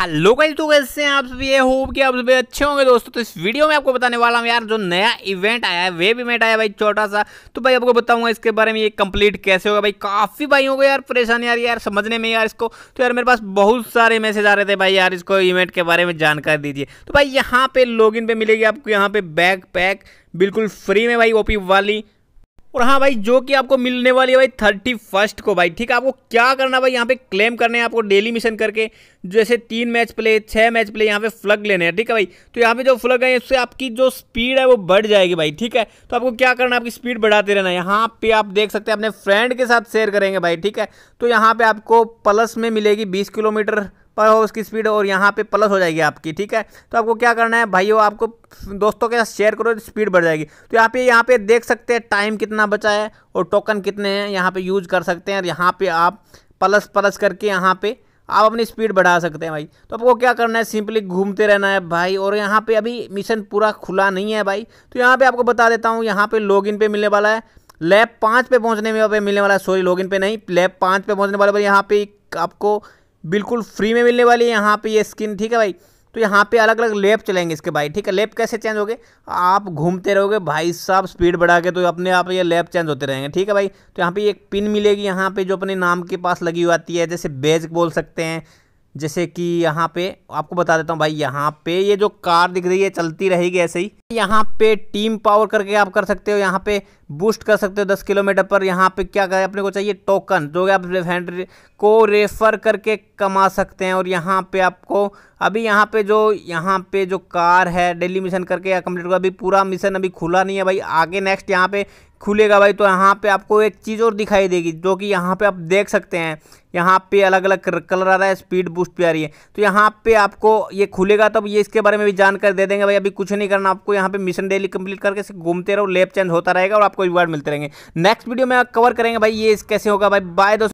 hello guys तो कैसे हैं आप सभी ये होप कि आप सभी अच्छे होंगे दोस्तों तो इस वीडियो में आपको बताने वाला हूँ यार जो नया इवेंट आया है वेब इवेंट आया भाई छोटा सा तो भाई आपको बताऊंगा इसके बारे में ये कंप्लीट कैसे होगा भाई काफ़ी भाई हो गए यार परेशान यार यार समझने में यार इसको तो यार मेरे पास बहुत सारे मैसेज आ रहे थे भाई यार इसको इवेंट के बारे में जानकारी दीजिए तो भाई यहाँ पर इन पे मिलेगी आपको यहाँ पे बैग पैक बिल्कुल फ्री में भाई ओपी वाली और हाँ भाई जो कि आपको मिलने वाली है भाई थर्टी फर्स्ट को भाई ठीक है आपको क्या करना भाई यहाँ पे क्लेम करने हैं आपको डेली मिशन करके जैसे तीन मैच प्ले छः मैच प्ले यहाँ पे फ्लग लेने हैं ठीक है भाई तो यहाँ पे जो फ्लग है उससे आपकी जो स्पीड है वो बढ़ जाएगी भाई ठीक है तो आपको क्या करना है आपकी स्पीड बढ़ाते रहना है यहाँ पे आप देख सकते हैं अपने फ्रेंड के साथ शेयर करेंगे भाई ठीक है तो यहाँ पर आपको प्लस में मिलेगी बीस किलोमीटर हो उसकी स्पीड और यहाँ पे प्लस हो जाएगी आपकी ठीक है तो आपको क्या करना है भाई आपको दोस्तों के साथ शेयर करो स्पीड बढ़ जाएगी तो यहाँ पे यहाँ पे देख सकते हैं टाइम कितना बचा है और टोकन कितने हैं यहाँ पे यूज कर सकते हैं और यहाँ पे आप प्लस प्लस करके यहाँ पे आप अपनी स्पीड बढ़ा सकते हैं भाई तो आपको क्या करना है सिंपली घूमते रहना है भाई और यहाँ पे अभी मिशन पूरा खुला नहीं है भाई तो यहाँ पे आपको बता देता हूँ यहाँ पे लॉगिन पे मिलने वाला है लैब पाँच पे पहुँचने में मिलने वाला है सॉरी लॉगिन पे नहीं लैब पाँच पे पहुँचने वाला भाई यहाँ पे आपको बिल्कुल फ्री में मिलने वाली है यहाँ पे ये स्किन ठीक है भाई तो यहाँ पे अलग अलग लेप चलेंगे इसके भाई ठीक है लेप कैसे चेंज होगे आप घूमते रहोगे भाई साहब स्पीड बढ़ा के तो अपने आप ये लेप चेंज होते रहेंगे ठीक है भाई तो यहाँ पे एक पिन मिलेगी यहाँ पे जो अपने नाम के पास लगी हुई आती है जैसे बेज बोल सकते हैं जैसे कि यहाँ पे आपको बता देता हूँ भाई यहाँ पे ये जो कार दिख रही है चलती रहेगी ऐसे ही यहाँ पे टीम पावर करके आप कर सकते हो यहाँ पे बूस्ट कर सकते हो दस किलोमीटर पर यहाँ पे क्या करें अपने को चाहिए टोकन जो कि आप हैंड को रेफ़र करके कमा सकते हैं और यहाँ पे आपको अभी यहाँ पे जो यहाँ पे जो कार है डेली मिशन करके कंप्लीट हुआ अभी पूरा मिशन अभी खुला नहीं है भाई आगे नेक्स्ट यहाँ पे खुलेगा भाई तो यहाँ पे आपको एक चीज़ और दिखाई देगी जो कि यहाँ पे आप देख सकते हैं यहाँ पे अलग अलग कलर आ रहा है स्पीड बूस्ट भी आ रही है तो यहाँ पे आपको ये खुलेगा तब तो ये इसके बारे में भी जानकारी दे देंगे भाई अभी कुछ नहीं करना आपको यहाँ पे मिशन डेली कंप्लीट करके घूमते रहो लेप चेंज होता रहेगा और आपको आपको रिवार्ड मिलते रहेंगे नेक्स्ट वीडियो में कवर करेंगे भाई ये कैसे होगा भाई बाय दोस्तों